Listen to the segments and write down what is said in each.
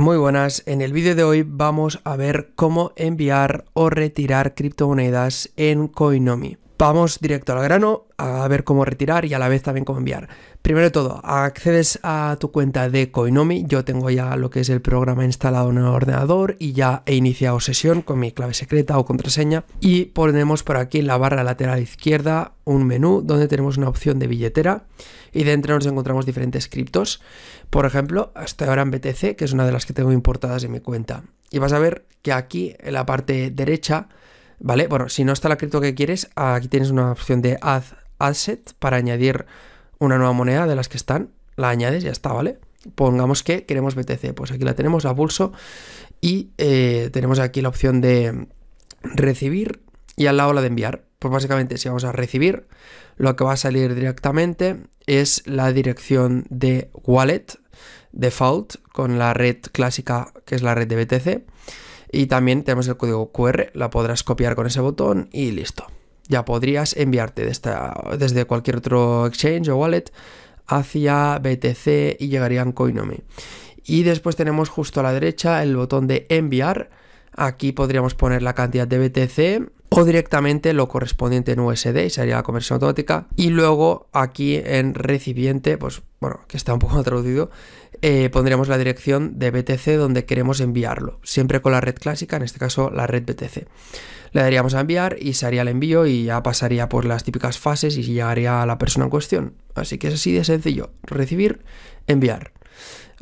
Muy buenas, en el vídeo de hoy vamos a ver cómo enviar o retirar criptomonedas en Coinomi. Vamos directo al grano a ver cómo retirar y a la vez también cómo enviar. Primero de todo, accedes a tu cuenta de Coinomi. Yo tengo ya lo que es el programa instalado en el ordenador y ya he iniciado sesión con mi clave secreta o contraseña. Y ponemos por aquí en la barra lateral izquierda un menú donde tenemos una opción de billetera y dentro nos encontramos diferentes criptos. Por ejemplo, hasta ahora en BTC, que es una de las que tengo importadas en mi cuenta. Y vas a ver que aquí en la parte derecha ¿Vale? Bueno, si no está la cripto que quieres, aquí tienes una opción de Add Asset para añadir una nueva moneda de las que están. La añades, ya está, ¿vale? Pongamos que queremos BTC. Pues aquí la tenemos a pulso y eh, tenemos aquí la opción de recibir y al lado la de enviar. Pues básicamente si vamos a recibir, lo que va a salir directamente es la dirección de wallet default con la red clásica que es la red de BTC y también tenemos el código QR, la podrás copiar con ese botón y listo. Ya podrías enviarte de esta, desde cualquier otro exchange o wallet hacia BTC y llegarían Coinomi. Y después tenemos justo a la derecha el botón de enviar. Aquí podríamos poner la cantidad de BTC o directamente lo correspondiente en USD y sería la conversión automática. Y luego aquí en recipiente, pues bueno, que está un poco traducido, eh, pondríamos la dirección de BTC donde queremos enviarlo, siempre con la red clásica, en este caso la red BTC. Le daríamos a enviar y se haría el envío y ya pasaría por las típicas fases y llegaría a la persona en cuestión. Así que es así de sencillo, recibir, enviar,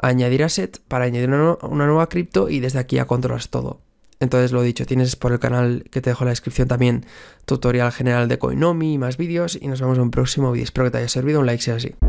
añadir asset para añadir una, nueva cripto y desde aquí ya controlas todo. Entonces lo dicho, tienes por el canal que te dejo en la descripción también tutorial general de Coinomi, y más vídeos y nos vemos en un próximo vídeo. Espero que te haya servido, un like si así.